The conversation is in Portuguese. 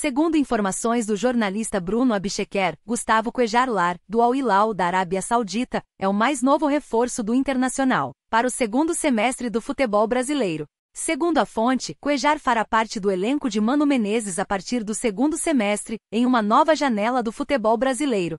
Segundo informações do jornalista Bruno Abchequer, Gustavo Quejarlar, do Al Hilal da Arábia Saudita, é o mais novo reforço do Internacional para o segundo semestre do futebol brasileiro. Segundo a fonte, Cuejar fará parte do elenco de Mano Menezes a partir do segundo semestre, em uma nova janela do futebol brasileiro.